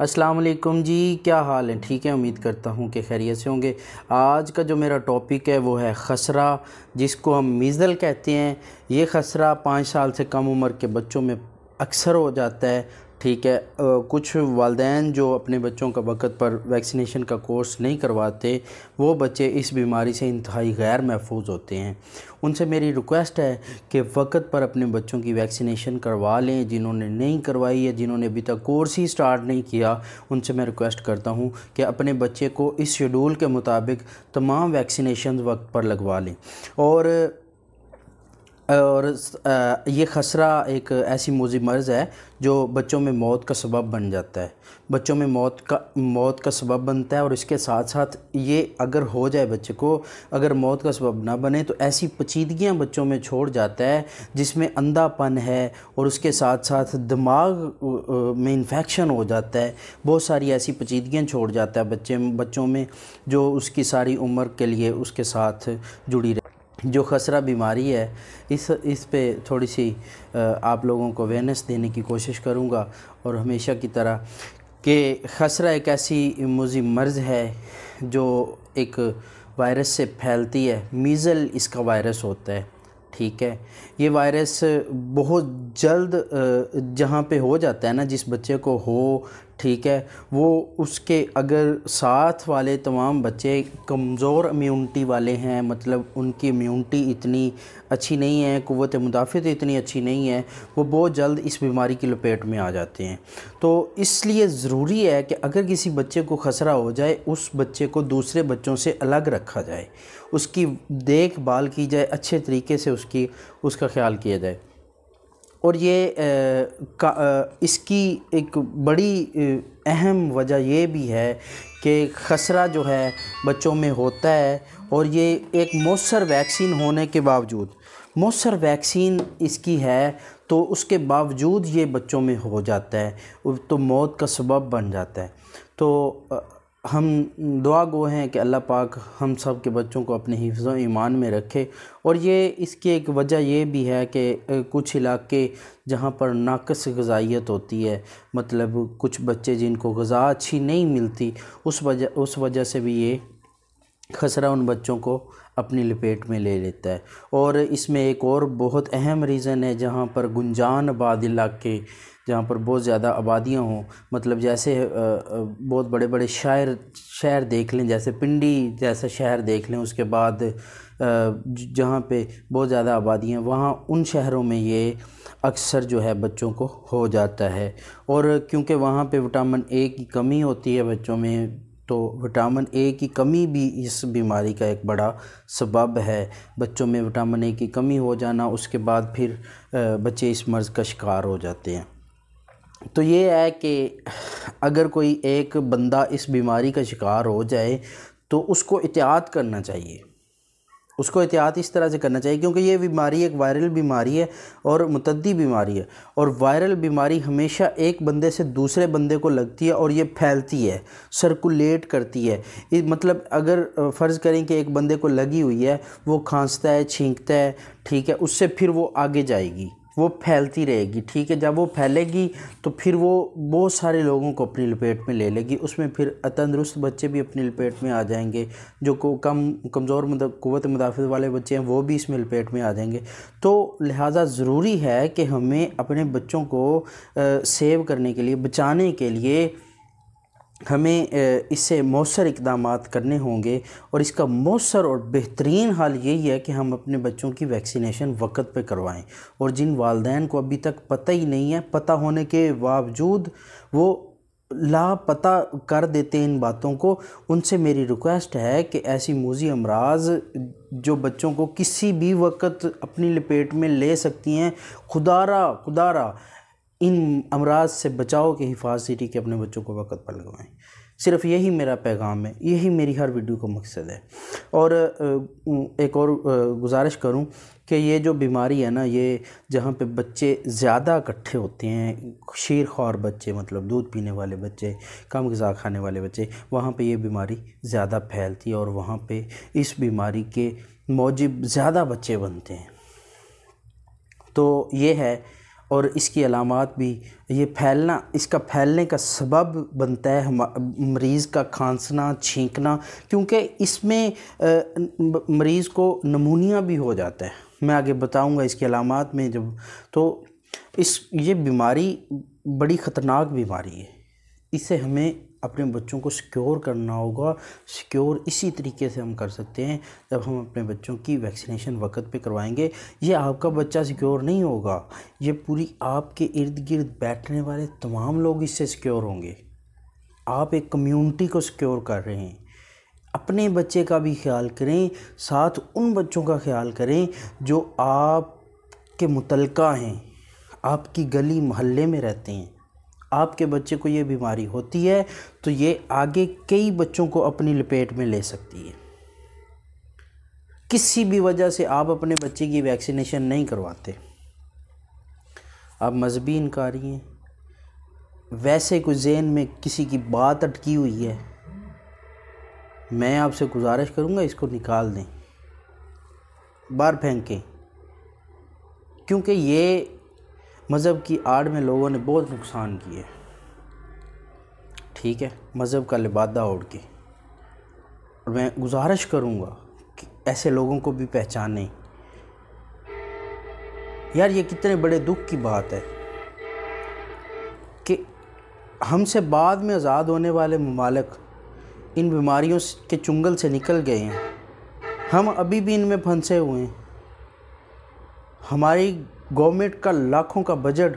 अस्सलाम वालेकुम जी क्या हाल है ठीक है उम्मीद करता हूँ कि खैरियत से होंगे आज का जो मेरा टॉपिक है वो है खसरा जिसको हम मीज़ल कहते हैं ये खसरा पाँच साल से कम उम्र के बच्चों में अक्सर हो जाता है ठीक है कुछ वालदेन जो अपने बच्चों का वक़्त पर वैक्सीनेशन का कोर्स नहीं करवाते वो बच्चे इस बीमारी से इंतहाई गैर महफूज होते हैं उनसे मेरी रिक्वेस्ट है कि वक़्त पर अपने बच्चों की वैक्सीनेशन करवा लें जिन्होंने नहीं करवाई है जिन्होंने अभी तक कोर्स ही स्टार्ट नहीं किया उनसे मैं रिक्वेस्ट करता हूँ कि अपने बच्चे को इस शेड्यूल के मुताबिक तमाम वैक्सीनेशन वक्त पर लगवा लें और और ये खसरा एक ऐसी मोजी मर्ज़ है जो बच्चों में मौत का सबब बन जाता है बच्चों में मौत का मौत का सबब बनता है और इसके साथ साथ ये अगर हो जाए बच्चे को अगर मौत का सबब ना बने तो ऐसी पचीदगियाँ बच्चों में छोड़ जाता है जिसमें अंधापन है और उसके साथ साथ दिमाग में इन्फेक्शन हो जाता है बहुत सारी ऐसी पचीदगियाँ छोड़ जाता है बच्चे बच्चों में जो उसकी सारी उम्र के लिए उसके साथ जुड़ी रह जो खसरा बीमारी है इस इस पे थोड़ी सी आप लोगों को अवेयरनेस देने की कोशिश करूँगा और हमेशा की तरह कि खसरा एक ऐसी मुजी मर्ज़ है जो एक वायरस से फैलती है मीज़ल इसका वायरस होता है ठीक है ये वायरस बहुत जल्द जहाँ पे हो जाता है ना जिस बच्चे को हो ठीक है वो उसके अगर साथ वाले तमाम बच्चे कमज़ोर इम्यूनिटी वाले हैं मतलब उनकी इम्यूनिटी इतनी अच्छी नहीं है क़वत मुदाफ़त इतनी अच्छी नहीं है वो बहुत जल्द इस बीमारी की लपेट में आ जाते हैं तो इसलिए ज़रूरी है कि अगर किसी बच्चे को खसरा हो जाए उस बच्चे को दूसरे बच्चों से अलग रखा जाए उसकी देखभाल की जाए अच्छे तरीके से उसकी उसका इसका ख्याल किया जाए और ये का इसकी एक बड़ी अहम वजह ये भी है कि खसरा जो है बच्चों में होता है और ये एक मौसर वैक्सीन होने के बावजूद मौसर वैक्सीन इसकी है तो उसके बावजूद ये बच्चों में हो जाता है तो मौत का सबब बन जाता है तो हम दुआ गो हैं कि अल्लाह पाक हम सब के बच्चों को अपने हिफ्ज़ ईमान में रखे और ये इसकी एक वजह ये भी है कि कुछ इलाके जहाँ पर नाकस गजाइत होती है मतलब कुछ बच्चे जिनको गज़ा अच्छी नहीं मिलती उस वजह उस वजह से भी ये खसरा उन बच्चों को अपनी लपेट में ले लेता है और इसमें एक और बहुत अहम रीज़न है जहाँ पर गुंजान आबाद इलाके जहाँ पर बहुत ज़्यादा आबादियाँ हों मतलब जैसे बहुत बड़े बड़े शहर शहर देख लें जैसे पिंडी जैसा शहर देख लें उसके बाद जहाँ पे बहुत ज़्यादा आबादियाँ वहाँ उन शहरों में ये अक्सर जो है बच्चों को हो जाता है और क्योंकि वहाँ पे विटामिन ए की कमी होती है बच्चों में तो विटामिन ए की कमी भी इस बीमारी का एक बड़ा सबब है बच्चों में विटामिन ए की कमी हो जाना उसके बाद फिर बच्चे इस मर्ज़ का शिकार हो जाते हैं तो ये है कि अगर कोई एक बंदा इस बीमारी का शिकार हो जाए तो उसको एहतियात करना चाहिए उसको एहतियात इस तरह से करना चाहिए क्योंकि ये बीमारी एक वायरल बीमारी है और मतदी बीमारी है और वायरल बीमारी हमेशा एक बंदे से दूसरे बंदे को लगती है और ये फैलती है सर्कुलेट करती है मतलब अगर फ़र्ज़ करें कि एक बंदे को लगी हुई है वो खांसता है छींकता है ठीक है उससे फिर वो आगे जाएगी वो फैलती रहेगी ठीक है जब वो फैलेगी तो फिर वो बहुत सारे लोगों को अपनी लपेट में ले लेगी उसमें फिर तंदरुस्त बच्चे भी अपनी लपेट में आ जाएंगे जो को कम कमज़ोर कुत मुदाफ़त वाले बच्चे हैं वो भी इसमें लपेट में आ जाएंगे तो लिहाजा ज़रूरी है कि हमें अपने बच्चों को सेव करने के लिए बचाने के लिए हमें इससे मौसर इकदाम करने होंगे और इसका मौसर और बेहतरीन हाल यही है कि हम अपने बच्चों की वैक्सीनेशन वक्त पे करवाएं और जिन वालदेन को अभी तक पता ही नहीं है पता होने के बावजूद वो लापता कर देते हैं इन बातों को उनसे मेरी रिक्वेस्ट है कि ऐसी मोजी अमराज जो बच्चों को किसी भी वक्त अपनी लपेट में ले सकती हैं खुदारा खुदारा इन अमराज से बचाव के हिफाजती के अपने बच्चों को वक़्त पर लगवाएं सिर्फ यही मेरा पैगाम है यही मेरी हर वीडियो का मकसद है और एक और गुजारिश करूं कि ये जो बीमारी है ना ये जहाँ पे बच्चे ज़्यादा इकट्ठे होते हैं शीर ख्वार बच्चे मतलब दूध पीने वाले बच्चे कम गज़ा खाने वाले बच्चे वहाँ पे ये बीमारी ज़्यादा फैलती है और वहाँ पे इस बीमारी के मौजब ज़्यादा बच्चे बनते हैं तो ये है और इसकी अलामत भी ये फैलना इसका फैलने का सबब बनता है मरीज़ का खांसना छींकना क्योंकि इसमें मरीज़ को नमूनिया भी हो जाता है मैं आगे बताऊंगा इसकी अलामत में जब तो इस ये बीमारी बड़ी ख़तरनाक बीमारी है इसे हमें अपने बच्चों को सिक्योर करना होगा सिक्योर इसी तरीके से हम कर सकते हैं जब हम अपने बच्चों की वैक्सीनेशन वक्त पे करवाएंगे ये आपका बच्चा सिक्योर नहीं होगा ये पूरी आपके इर्द गिर्द बैठने वाले तमाम लोग इससे सिक्योर होंगे आप एक कम्यूनिटी को सिक्योर कर रहे हैं अपने बच्चे का भी ख्याल करें साथ उन बच्चों का ख्याल करें जो आप के मुतलका हैं आपकी गली मोहल्ले में रहते हैं आपके बच्चे को ये बीमारी होती है तो ये आगे कई बच्चों को अपनी लपेट में ले सकती है किसी भी वजह से आप अपने बच्चे की वैक्सीनेशन नहीं करवाते आप मजहबी इनकारी हैं वैसे कुछ जेन में किसी की बात अटकी हुई है मैं आपसे गुजारिश करूंगा इसको निकाल दें बाहर फेंकें क्योंकि ये मज़हब की आड़ में लोगों ने बहुत नुकसान किए ठीक है मज़हब का लिबादा ओढ़ के और मैं गुजारिश करूँगा कि ऐसे लोगों को भी पहचानें यार ये कितने बड़े दुख की बात है कि हमसे बाद में आज़ाद होने वाले ममालक इन बीमारियों के चुंगल से निकल गए हैं हम अभी भी इनमें फंसे हुए हैं हमारी गवर्नमेंट का लाखों का बजट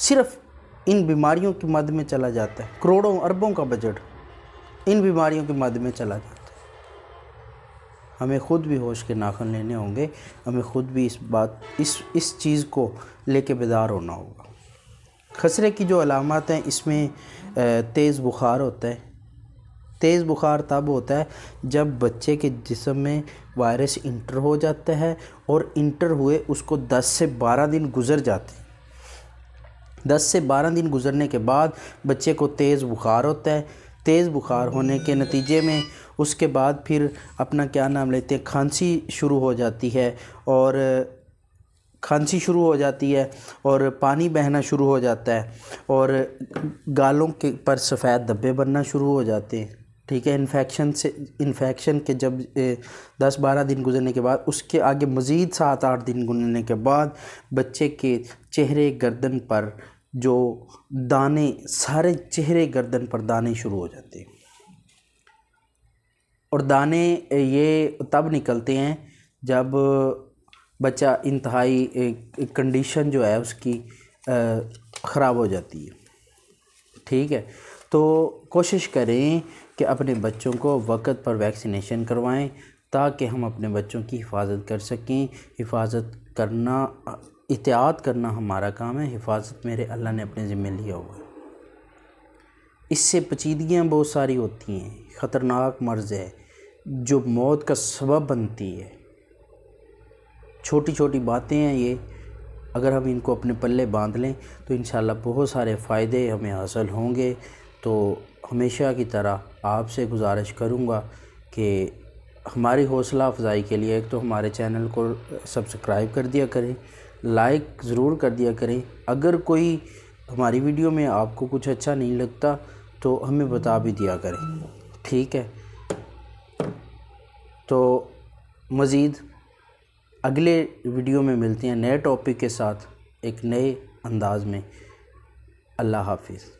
सिर्फ इन बीमारियों के मद में चला जाता है करोड़ों अरबों का बजट इन बीमारियों के मद में चला जाता है हमें खुद भी होश के नाखन लेने होंगे हमें खुद भी इस बात इस इस चीज़ को लेके बेदार होना होगा खसरे की जो अलामत हैं इसमें तेज़ बुखार होता है तेज़ बुखार तब होता है जब बच्चे के जिसम में वायरस इंटर हो जाता है और इंटर हुए उसको 10 से 12 दिन गुजर जाते हैं दस से बारह दिन गुजरने के बाद बच्चे को तेज़ बुखार होता है तेज़ बुखार होने के नतीजे में उसके बाद फिर अपना क्या नाम लेते हैं खांसी शुरू हो जाती है और खांसी शुरू हो जाती है और पानी बहना शुरू हो जाता है और गालों के पर सफ़ेद धब्बे बनना शुरू हो जाते हैं ठीक है इन्फेक्शन से इन्फेक्शन के जब दस बारह दिन गुजरने के बाद उसके आगे मज़ीद सात आठ दिन गुजरने के बाद बच्चे के चेहरे गर्दन पर जो दाने सारे चेहरे गर्दन पर दाने शुरू हो जाते हैं और दाने ये तब निकलते हैं जब बच्चा इंतहाई कंडीशन जो है उसकी ख़राब हो जाती है ठीक है तो कोशिश करें कि अपने बच्चों को वक़्त पर वैक्सीनेशन करवाएं ताकि हम अपने बच्चों की हिफाजत कर सकें हिफाजत करना एहतियात करना हमारा काम है हिफाजत मेरे अल्लाह ने अपने ज़िम्मे लिया हुआ इससे पचीदगियाँ बहुत सारी होती हैं ख़तरनाक मर्ज़ है जो मौत का सबब बनती है छोटी छोटी बातें हैं ये अगर हम इनको अपने पल्ले बांध लें तो इन बहुत सारे फ़ायदे हमें हासिल होंगे तो हमेशा की तरह आपसे गुजारिश करूँगा कि हमारी हौसला अफजाई के लिए एक तो हमारे चैनल को सब्सक्राइब कर दिया करें लाइक ज़रूर कर दिया करें अगर कोई हमारी वीडियो में आपको कुछ अच्छा नहीं लगता तो हमें बता भी दिया करें ठीक है तो मज़ीद अगले वीडियो में मिलते हैं नए टॉपिक के साथ एक नए अंदाज में अल्लाह हाफिज़